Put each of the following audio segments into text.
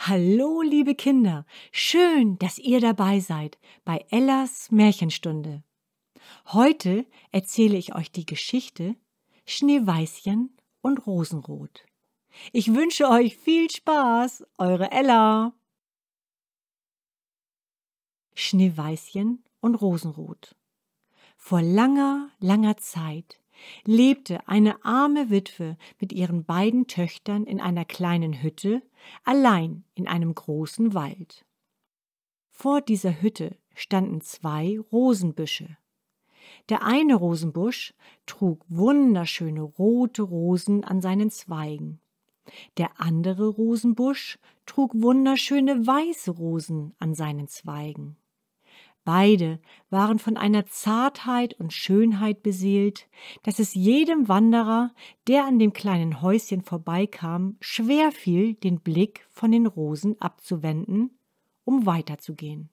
Hallo, liebe Kinder. Schön, dass ihr dabei seid bei Ellas Märchenstunde. Heute erzähle ich euch die Geschichte Schneeweißchen und Rosenrot. Ich wünsche euch viel Spaß, eure Ella. Schneeweißchen und Rosenrot. Vor langer, langer Zeit lebte eine arme Witwe mit ihren beiden Töchtern in einer kleinen Hütte, allein in einem großen Wald. Vor dieser Hütte standen zwei Rosenbüsche. Der eine Rosenbusch trug wunderschöne rote Rosen an seinen Zweigen. Der andere Rosenbusch trug wunderschöne weiße Rosen an seinen Zweigen. Beide waren von einer Zartheit und Schönheit beseelt, dass es jedem Wanderer, der an dem kleinen Häuschen vorbeikam, schwer fiel, den Blick von den Rosen abzuwenden, um weiterzugehen.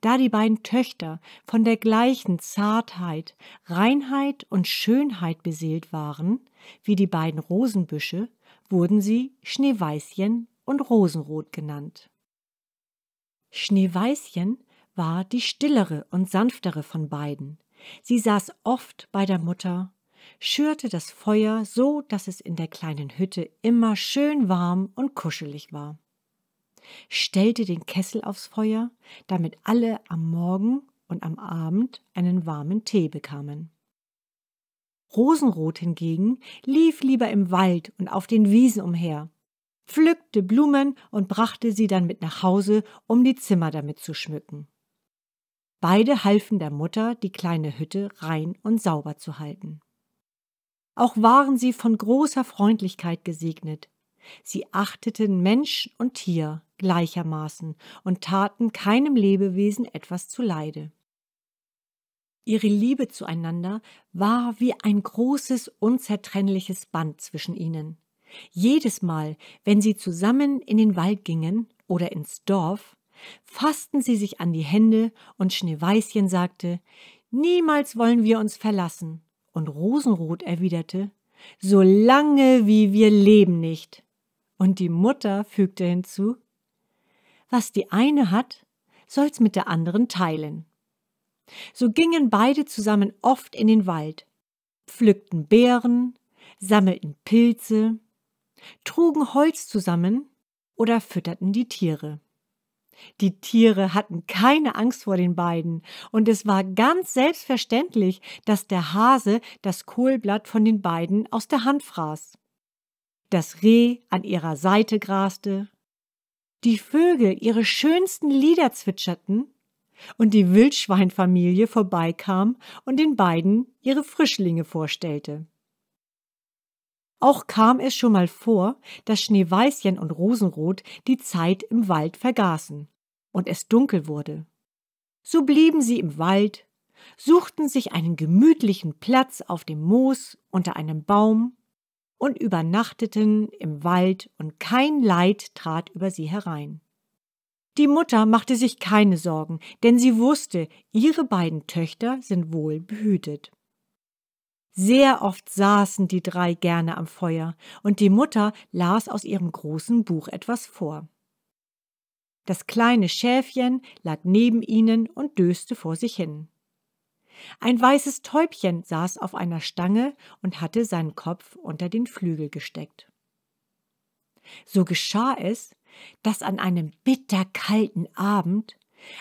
Da die beiden Töchter von der gleichen Zartheit, Reinheit und Schönheit beseelt waren, wie die beiden Rosenbüsche, wurden sie Schneeweißchen und Rosenrot genannt. Schneeweißchen war die stillere und sanftere von beiden. Sie saß oft bei der Mutter, schürte das Feuer so, dass es in der kleinen Hütte immer schön warm und kuschelig war, stellte den Kessel aufs Feuer, damit alle am Morgen und am Abend einen warmen Tee bekamen. Rosenrot hingegen lief lieber im Wald und auf den Wiesen umher, pflückte Blumen und brachte sie dann mit nach Hause, um die Zimmer damit zu schmücken. Beide halfen der Mutter, die kleine Hütte rein und sauber zu halten. Auch waren sie von großer Freundlichkeit gesegnet. Sie achteten Mensch und Tier gleichermaßen und taten keinem Lebewesen etwas zuleide. Ihre Liebe zueinander war wie ein großes, unzertrennliches Band zwischen ihnen. Jedes Mal, wenn sie zusammen in den Wald gingen oder ins Dorf, fassten sie sich an die Hände und Schneeweißchen sagte, Niemals wollen wir uns verlassen. Und Rosenrot erwiderte, Solange wie wir leben nicht. Und die Mutter fügte hinzu, Was die eine hat, soll's mit der anderen teilen. So gingen beide zusammen oft in den Wald, pflückten Beeren, sammelten Pilze, trugen Holz zusammen oder fütterten die Tiere. Die Tiere hatten keine Angst vor den beiden, und es war ganz selbstverständlich, dass der Hase das Kohlblatt von den beiden aus der Hand fraß. Das Reh an ihrer Seite graste, die Vögel ihre schönsten Lieder zwitscherten und die Wildschweinfamilie vorbeikam und den beiden ihre Frischlinge vorstellte. Auch kam es schon mal vor, dass Schneeweißchen und Rosenrot die Zeit im Wald vergaßen und es dunkel wurde. So blieben sie im Wald, suchten sich einen gemütlichen Platz auf dem Moos unter einem Baum und übernachteten im Wald und kein Leid trat über sie herein. Die Mutter machte sich keine Sorgen, denn sie wusste, ihre beiden Töchter sind wohl behütet. Sehr oft saßen die drei gerne am Feuer, und die Mutter las aus ihrem großen Buch etwas vor. Das kleine Schäfchen lag neben ihnen und döste vor sich hin. Ein weißes Täubchen saß auf einer Stange und hatte seinen Kopf unter den Flügel gesteckt. So geschah es, dass an einem bitterkalten Abend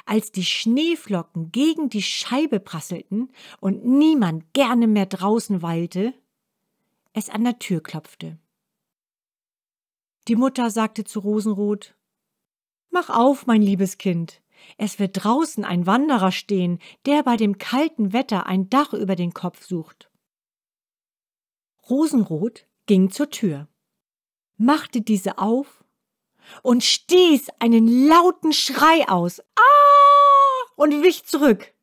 als die Schneeflocken gegen die Scheibe prasselten und niemand gerne mehr draußen weilte, es an der Tür klopfte. Die Mutter sagte zu Rosenrot Mach auf, mein liebes Kind. Es wird draußen ein Wanderer stehen, der bei dem kalten Wetter ein Dach über den Kopf sucht. Rosenrot ging zur Tür, machte diese auf und stieß einen lauten Schrei aus. Ah! und wich zurück.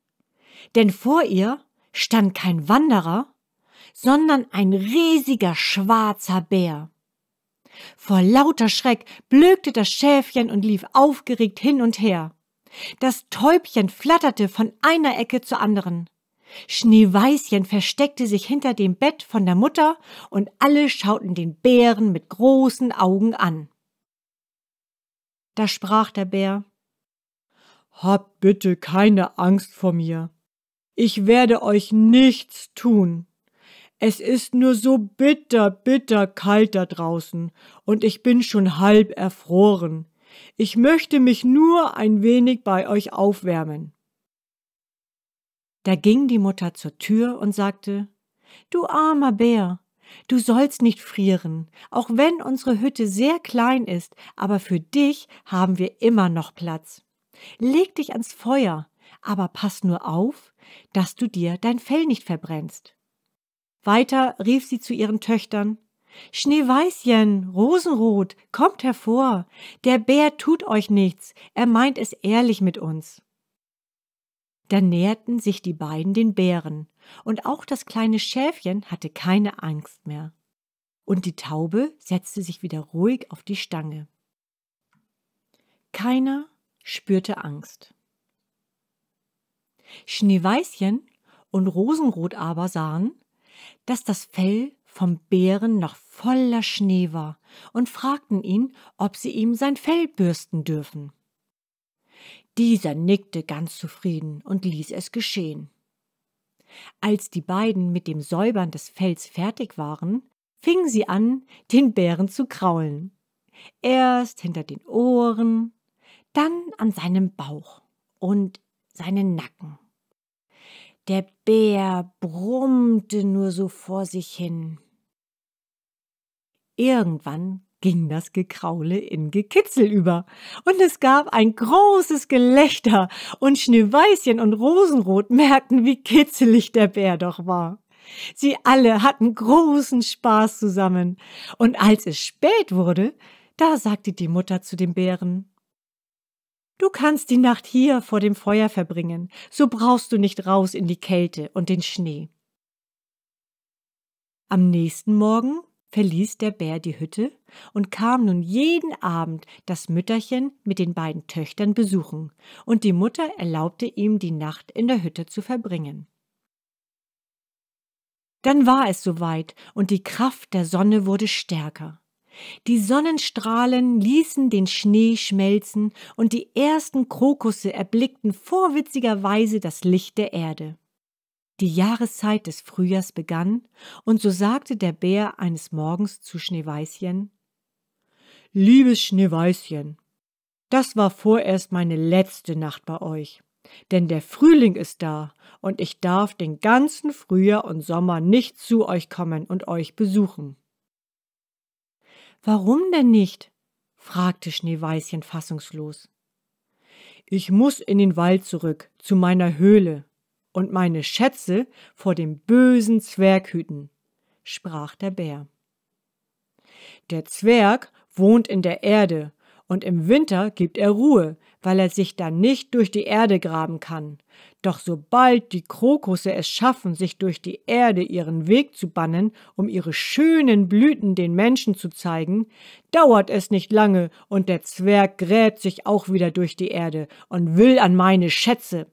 Denn vor ihr stand kein Wanderer, sondern ein riesiger schwarzer Bär. Vor lauter Schreck blökte das Schäfchen und lief aufgeregt hin und her. Das Täubchen flatterte von einer Ecke zur anderen. Schneeweißchen versteckte sich hinter dem Bett von der Mutter und alle schauten den Bären mit großen Augen an. Da sprach der Bär Habt bitte keine Angst vor mir. Ich werde euch nichts tun. Es ist nur so bitter, bitter kalt da draußen, und ich bin schon halb erfroren. Ich möchte mich nur ein wenig bei euch aufwärmen. Da ging die Mutter zur Tür und sagte Du armer Bär, du sollst nicht frieren, auch wenn unsere Hütte sehr klein ist, aber für dich haben wir immer noch Platz. Leg dich ans Feuer, aber pass nur auf, dass du dir dein Fell nicht verbrennst. Weiter rief sie zu ihren Töchtern Schneeweißchen, Rosenrot, kommt hervor. Der Bär tut euch nichts, er meint es ehrlich mit uns. Da näherten sich die beiden den Bären, und auch das kleine Schäfchen hatte keine Angst mehr. Und die Taube setzte sich wieder ruhig auf die Stange. Keiner spürte Angst. Schneeweißchen und Rosenrot aber sahen, dass das Fell vom Bären noch voller Schnee war und fragten ihn, ob sie ihm sein Fell bürsten dürfen. Dieser nickte ganz zufrieden und ließ es geschehen. Als die beiden mit dem Säubern des Fells fertig waren, fingen sie an, den Bären zu kraulen. Erst hinter den Ohren, dann an seinem Bauch und seinen Nacken. Der Bär brummte nur so vor sich hin. Irgendwann ging das Gekraule in Gekitzel über. Und es gab ein großes Gelächter, und Schneeweißchen und Rosenrot merkten, wie kitzelig der Bär doch war. Sie alle hatten großen Spaß zusammen, und als es spät wurde, da sagte die Mutter zu dem Bären Du kannst die Nacht hier vor dem Feuer verbringen, so brauchst du nicht raus in die Kälte und den Schnee. Am nächsten Morgen verließ der Bär die Hütte und kam nun jeden Abend das Mütterchen mit den beiden Töchtern besuchen, und die Mutter erlaubte ihm, die Nacht in der Hütte zu verbringen. Dann war es soweit, und die Kraft der Sonne wurde stärker. Die Sonnenstrahlen ließen den Schnee schmelzen und die ersten Krokusse erblickten vorwitzigerweise das Licht der Erde. Die Jahreszeit des Frühjahrs begann, und so sagte der Bär eines Morgens zu Schneeweißchen Liebes Schneeweißchen, das war vorerst meine letzte Nacht bei euch, denn der Frühling ist da, und ich darf den ganzen Frühjahr und Sommer nicht zu euch kommen und euch besuchen. Warum denn nicht? fragte Schneeweißchen fassungslos. Ich muß in den Wald zurück, zu meiner Höhle, und meine Schätze vor dem bösen Zwerg hüten, sprach der Bär. Der Zwerg wohnt in der Erde und im Winter gibt er Ruhe, weil er sich dann nicht durch die Erde graben kann. Doch sobald die Krokusse es schaffen, sich durch die Erde ihren Weg zu bannen, um ihre schönen Blüten den Menschen zu zeigen, dauert es nicht lange und der Zwerg gräbt sich auch wieder durch die Erde und will an meine Schätze.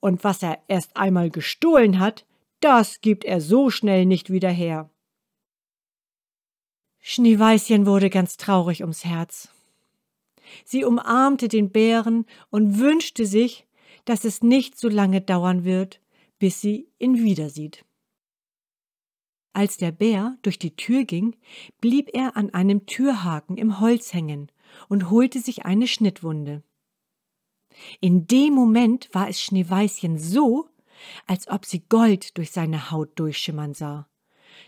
Und was er erst einmal gestohlen hat, das gibt er so schnell nicht wieder her. Schneeweißchen wurde ganz traurig ums Herz Sie umarmte den Bären und wünschte sich, dass es nicht so lange dauern wird, bis sie ihn wiedersieht. Als der Bär durch die Tür ging, blieb er an einem Türhaken im Holz hängen und holte sich eine Schnittwunde. In dem Moment war es Schneeweißchen so, als ob sie Gold durch seine Haut durchschimmern sah.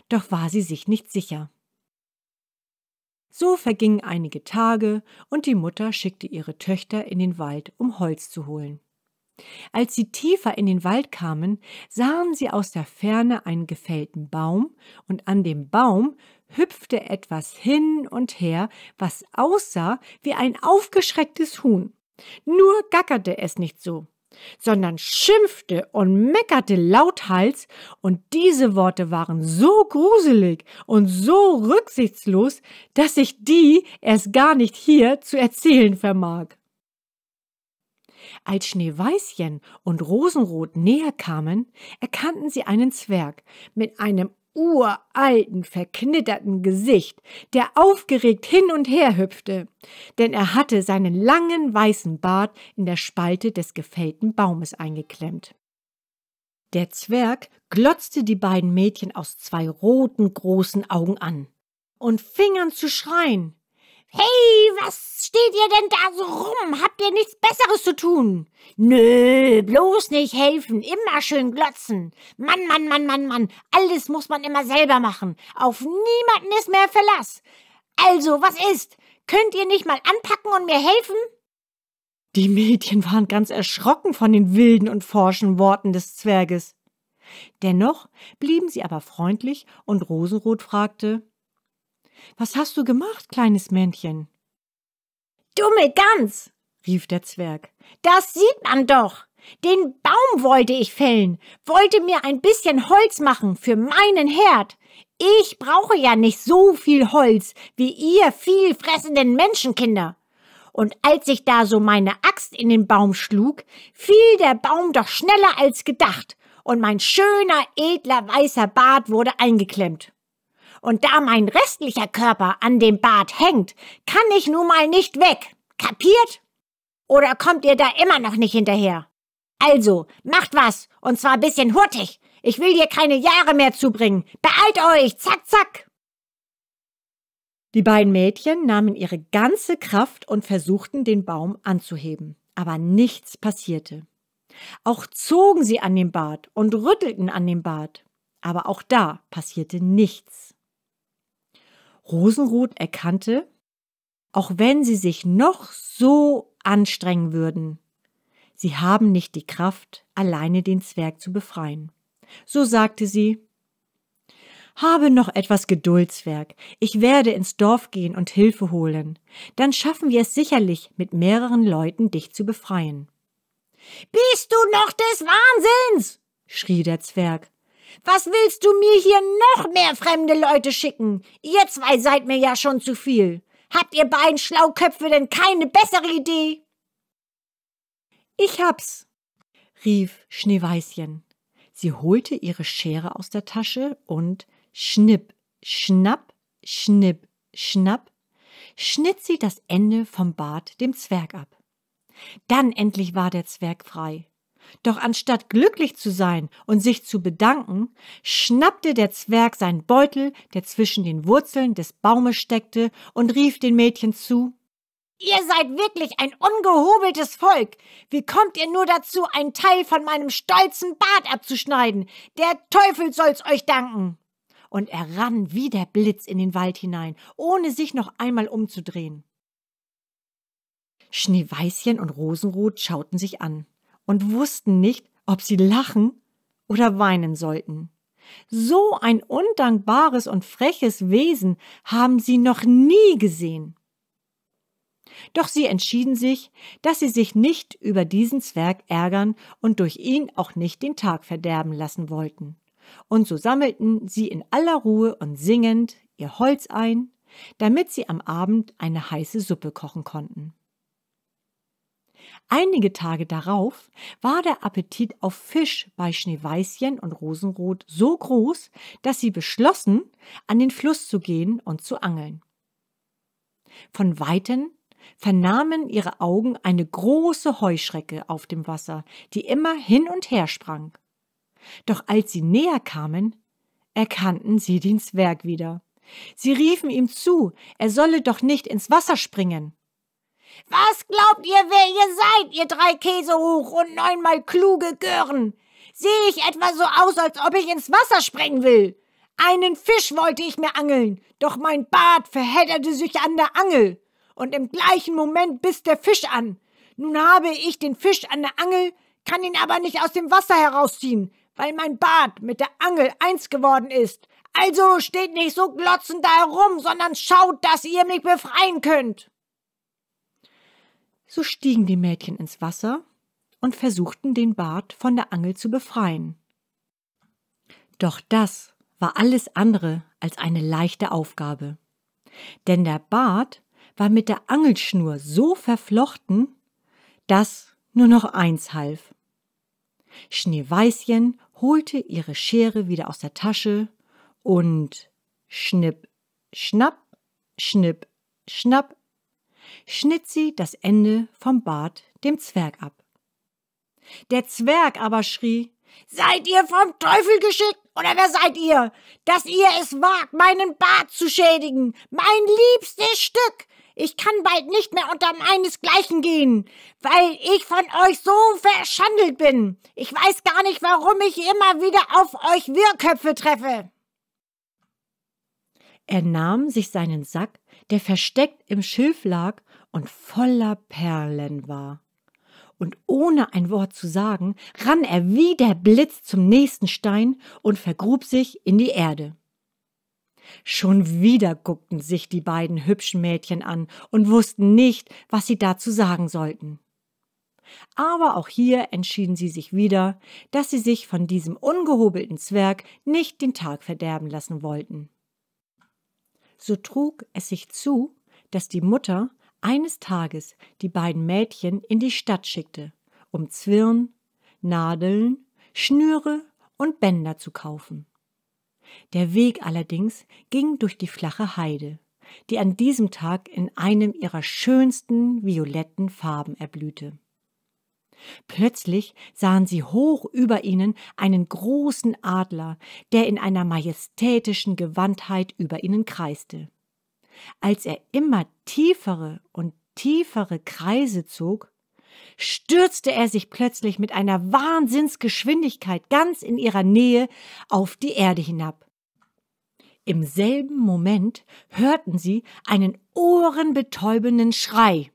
Doch war sie sich nicht sicher. So vergingen einige Tage und die Mutter schickte ihre Töchter in den Wald, um Holz zu holen. Als sie tiefer in den Wald kamen, sahen sie aus der Ferne einen gefällten Baum, und an dem Baum hüpfte etwas hin und her, was aussah wie ein aufgeschrecktes Huhn. Nur gackerte es nicht so sondern schimpfte und meckerte lauthals, und diese Worte waren so gruselig und so rücksichtslos, dass ich die erst gar nicht hier zu erzählen vermag. Als Schneeweißchen und Rosenrot näher kamen, erkannten sie einen Zwerg mit einem uralten, verknitterten Gesicht, der aufgeregt hin und her hüpfte, denn er hatte seinen langen weißen Bart in der Spalte des gefällten Baumes eingeklemmt. Der Zwerg glotzte die beiden Mädchen aus zwei roten, großen Augen an und fing an zu schreien. Hey, was steht ihr denn da so rum? Habt ihr nichts Besseres zu tun? Nö, bloß nicht helfen, immer schön glotzen. Mann, Mann, Mann, Mann, Mann, alles muss man immer selber machen. Auf niemanden ist mehr Verlass. Also, was ist? Könnt ihr nicht mal anpacken und mir helfen? Die Mädchen waren ganz erschrocken von den wilden und forschen Worten des Zwerges. Dennoch blieben sie aber freundlich und Rosenrot fragte, was hast du gemacht, kleines Männchen? Dumme Gans, rief der Zwerg. Das sieht man doch. Den Baum wollte ich fällen, wollte mir ein bisschen Holz machen für meinen Herd. Ich brauche ja nicht so viel Holz wie ihr vielfressenden Menschenkinder. Und als ich da so meine Axt in den Baum schlug, fiel der Baum doch schneller als gedacht, und mein schöner, edler, weißer Bart wurde eingeklemmt. Und da mein restlicher Körper an dem Bart hängt, kann ich nun mal nicht weg. Kapiert? Oder kommt ihr da immer noch nicht hinterher? Also, macht was, und zwar ein bisschen hurtig. Ich will dir keine Jahre mehr zubringen. Beeilt euch, zack, zack. Die beiden Mädchen nahmen ihre ganze Kraft und versuchten, den Baum anzuheben. Aber nichts passierte. Auch zogen sie an dem Bart und rüttelten an dem Bart. Aber auch da passierte nichts. Rosenrot erkannte, auch wenn sie sich noch so anstrengen würden, sie haben nicht die Kraft, alleine den Zwerg zu befreien. So sagte sie, habe noch etwas Geduld, Zwerg. Ich werde ins Dorf gehen und Hilfe holen. Dann schaffen wir es sicherlich, mit mehreren Leuten dich zu befreien. Bist du noch des Wahnsinns? schrie der Zwerg. Was willst du mir hier noch mehr fremde Leute schicken? Ihr zwei seid mir ja schon zu viel. Habt ihr beiden Schlauköpfe denn keine bessere Idee? Ich hab's, rief Schneeweißchen. Sie holte ihre Schere aus der Tasche und schnipp, schnapp, schnipp, schnapp, schnitt sie das Ende vom Bart dem Zwerg ab. Dann endlich war der Zwerg frei. Doch anstatt glücklich zu sein und sich zu bedanken, schnappte der Zwerg seinen Beutel, der zwischen den Wurzeln des Baumes steckte, und rief den Mädchen zu Ihr seid wirklich ein ungehobeltes Volk. Wie kommt ihr nur dazu, einen Teil von meinem stolzen Bart abzuschneiden? Der Teufel soll's euch danken. Und er rann wie der Blitz in den Wald hinein, ohne sich noch einmal umzudrehen. Schneeweißchen und Rosenrot schauten sich an und wussten nicht, ob sie lachen oder weinen sollten. So ein undankbares und freches Wesen haben sie noch nie gesehen. Doch sie entschieden sich, dass sie sich nicht über diesen Zwerg ärgern und durch ihn auch nicht den Tag verderben lassen wollten. Und so sammelten sie in aller Ruhe und singend ihr Holz ein, damit sie am Abend eine heiße Suppe kochen konnten. Einige Tage darauf war der Appetit auf Fisch bei Schneeweißchen und Rosenrot so groß, dass sie beschlossen, an den Fluss zu gehen und zu angeln. Von weitem vernahmen ihre Augen eine große Heuschrecke auf dem Wasser, die immer hin und her sprang. Doch als sie näher kamen, erkannten sie den Zwerg wieder. Sie riefen ihm zu, er solle doch nicht ins Wasser springen. Was glaubt ihr, wer ihr seid, ihr drei Käsehuch und neunmal kluge Gören? Sehe ich etwa so aus, als ob ich ins Wasser springen will? Einen Fisch wollte ich mir angeln, doch mein Bart verhedderte sich an der Angel. Und im gleichen Moment biss der Fisch an. Nun habe ich den Fisch an der Angel, kann ihn aber nicht aus dem Wasser herausziehen, weil mein Bart mit der Angel eins geworden ist. Also steht nicht so glotzend da herum, sondern schaut, dass ihr mich befreien könnt. So stiegen die Mädchen ins Wasser und versuchten, den Bart von der Angel zu befreien. Doch das war alles andere als eine leichte Aufgabe. Denn der Bart war mit der Angelschnur so verflochten, dass nur noch eins half. Schneeweißchen holte ihre Schere wieder aus der Tasche und schnipp, schnapp, schnipp, schnapp schnitt sie das Ende vom Bart dem Zwerg ab. Der Zwerg aber schrie, Seid ihr vom Teufel geschickt oder wer seid ihr, dass ihr es wagt, meinen Bart zu schädigen, mein liebstes Stück? Ich kann bald nicht mehr unter meinesgleichen gehen, weil ich von euch so verschandelt bin. Ich weiß gar nicht, warum ich immer wieder auf euch Wirrköpfe treffe. Er nahm sich seinen Sack der versteckt im Schilf lag und voller Perlen war. Und ohne ein Wort zu sagen, rann er wie der Blitz zum nächsten Stein und vergrub sich in die Erde. Schon wieder guckten sich die beiden hübschen Mädchen an und wussten nicht, was sie dazu sagen sollten. Aber auch hier entschieden sie sich wieder, dass sie sich von diesem ungehobelten Zwerg nicht den Tag verderben lassen wollten. So trug es sich zu, dass die Mutter eines Tages die beiden Mädchen in die Stadt schickte, um Zwirn, Nadeln, Schnüre und Bänder zu kaufen. Der Weg allerdings ging durch die flache Heide, die an diesem Tag in einem ihrer schönsten violetten Farben erblühte. Plötzlich sahen sie hoch über ihnen einen großen Adler, der in einer majestätischen Gewandtheit über ihnen kreiste. Als er immer tiefere und tiefere Kreise zog, stürzte er sich plötzlich mit einer Wahnsinnsgeschwindigkeit ganz in ihrer Nähe auf die Erde hinab. Im selben Moment hörten sie einen ohrenbetäubenden Schrei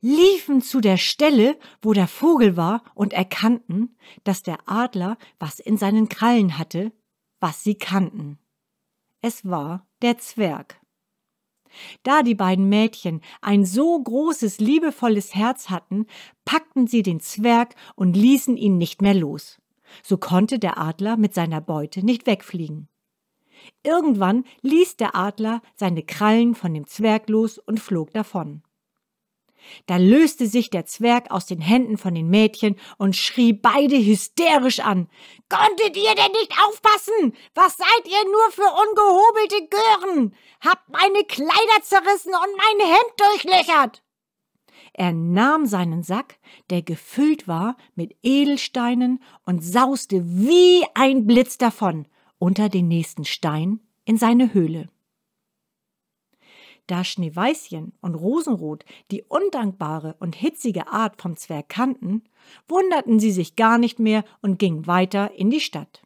liefen zu der Stelle, wo der Vogel war, und erkannten, dass der Adler was in seinen Krallen hatte, was sie kannten. Es war der Zwerg. Da die beiden Mädchen ein so großes, liebevolles Herz hatten, packten sie den Zwerg und ließen ihn nicht mehr los. So konnte der Adler mit seiner Beute nicht wegfliegen. Irgendwann ließ der Adler seine Krallen von dem Zwerg los und flog davon. Da löste sich der Zwerg aus den Händen von den Mädchen und schrie beide hysterisch an. Konntet ihr denn nicht aufpassen? Was seid ihr nur für ungehobelte Gören? Habt meine Kleider zerrissen und mein Hemd durchlöchert! Er nahm seinen Sack, der gefüllt war mit Edelsteinen, und sauste wie ein Blitz davon unter den nächsten Stein in seine Höhle. Da Schneeweißchen und Rosenrot die undankbare und hitzige Art vom Zwerg kannten, wunderten sie sich gar nicht mehr und gingen weiter in die Stadt.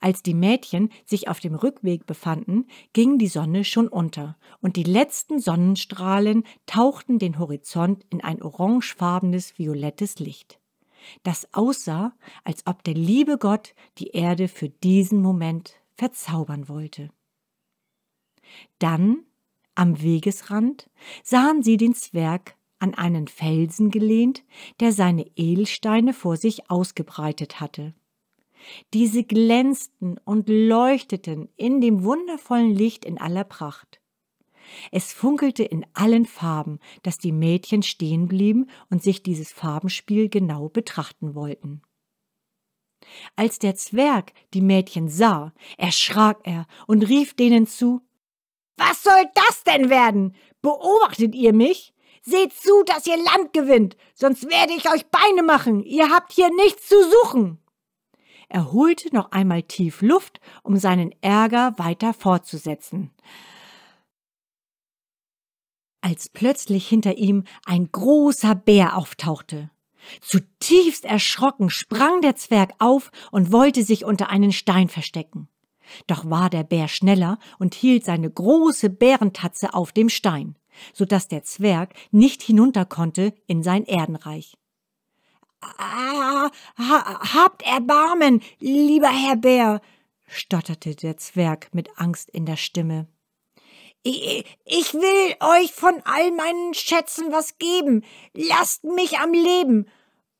Als die Mädchen sich auf dem Rückweg befanden, ging die Sonne schon unter, und die letzten Sonnenstrahlen tauchten den Horizont in ein orangefarbenes, violettes Licht, das aussah, als ob der liebe Gott die Erde für diesen Moment verzaubern wollte. Dann am Wegesrand sahen sie den Zwerg an einen Felsen gelehnt, der seine Edelsteine vor sich ausgebreitet hatte. Diese glänzten und leuchteten in dem wundervollen Licht in aller Pracht. Es funkelte in allen Farben, dass die Mädchen stehen blieben und sich dieses Farbenspiel genau betrachten wollten. Als der Zwerg die Mädchen sah, erschrak er und rief denen zu was soll das denn werden? Beobachtet ihr mich? Seht zu, dass ihr Land gewinnt, sonst werde ich euch Beine machen. Ihr habt hier nichts zu suchen. Er holte noch einmal tief Luft, um seinen Ärger weiter fortzusetzen. Als plötzlich hinter ihm ein großer Bär auftauchte. Zutiefst erschrocken sprang der Zwerg auf und wollte sich unter einen Stein verstecken. Doch war der Bär schneller und hielt seine große Bärentatze auf dem Stein, so daß der Zwerg nicht hinunter konnte in sein Erdenreich. Ah, ha, habt Erbarmen, lieber Herr Bär, stotterte der Zwerg mit Angst in der Stimme. Ich will euch von all meinen Schätzen was geben. Lasst mich am Leben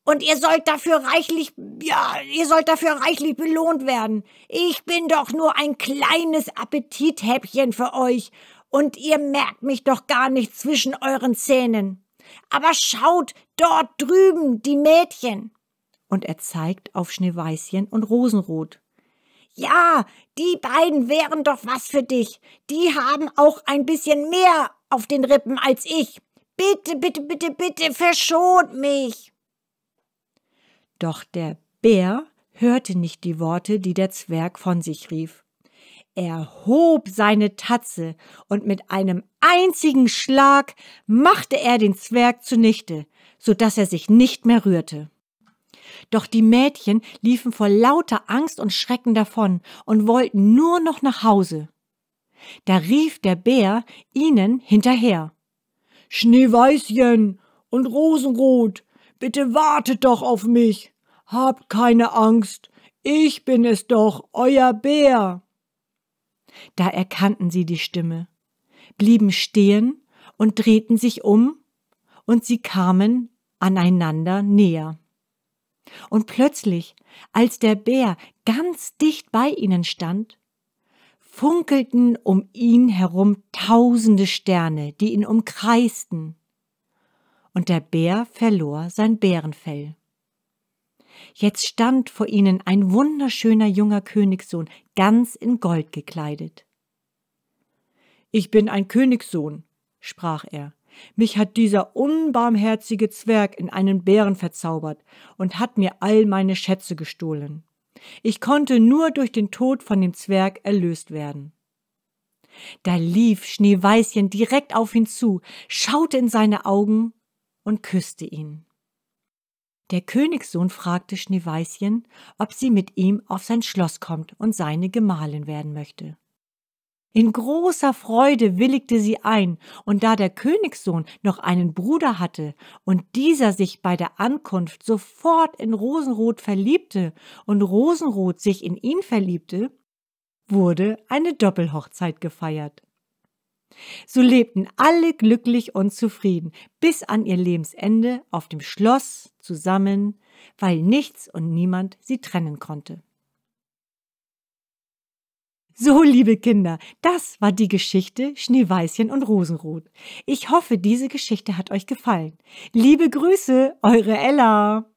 und ihr sollt dafür reichlich, ja, ihr sollt dafür reichlich belohnt werden. Ich bin doch nur ein kleines Appetithäppchen für euch. Und ihr merkt mich doch gar nicht zwischen euren Zähnen. Aber schaut dort drüben, die Mädchen. Und er zeigt auf Schneeweißchen und Rosenrot. Ja, die beiden wären doch was für dich. Die haben auch ein bisschen mehr auf den Rippen als ich. Bitte, bitte, bitte, bitte, verschont mich. Doch der Bär hörte nicht die Worte, die der Zwerg von sich rief. Er hob seine Tatze und mit einem einzigen Schlag machte er den Zwerg zunichte, so dass er sich nicht mehr rührte. Doch die Mädchen liefen vor lauter Angst und Schrecken davon und wollten nur noch nach Hause. Da rief der Bär ihnen hinterher. Schneeweißchen und Rosenrot, bitte wartet doch auf mich. Habt keine Angst, ich bin es doch, euer Bär. Da erkannten sie die Stimme, blieben stehen und drehten sich um, und sie kamen aneinander näher. Und plötzlich, als der Bär ganz dicht bei ihnen stand, funkelten um ihn herum tausende Sterne, die ihn umkreisten, und der Bär verlor sein Bärenfell. Jetzt stand vor ihnen ein wunderschöner junger Königssohn, ganz in Gold gekleidet. Ich bin ein Königssohn, sprach er. Mich hat dieser unbarmherzige Zwerg in einen Bären verzaubert und hat mir all meine Schätze gestohlen. Ich konnte nur durch den Tod von dem Zwerg erlöst werden. Da lief Schneeweißchen direkt auf ihn zu, schaute in seine Augen und küsste ihn. Der Königssohn fragte Schneeweißchen, ob sie mit ihm auf sein Schloss kommt und seine Gemahlin werden möchte. In großer Freude willigte sie ein, und da der Königssohn noch einen Bruder hatte und dieser sich bei der Ankunft sofort in Rosenrot verliebte und Rosenrot sich in ihn verliebte, wurde eine Doppelhochzeit gefeiert. So lebten alle glücklich und zufrieden bis an ihr Lebensende auf dem Schloss zusammen, weil nichts und niemand sie trennen konnte. So, liebe Kinder, das war die Geschichte Schneeweißchen und Rosenrot. Ich hoffe, diese Geschichte hat euch gefallen. Liebe Grüße, eure Ella.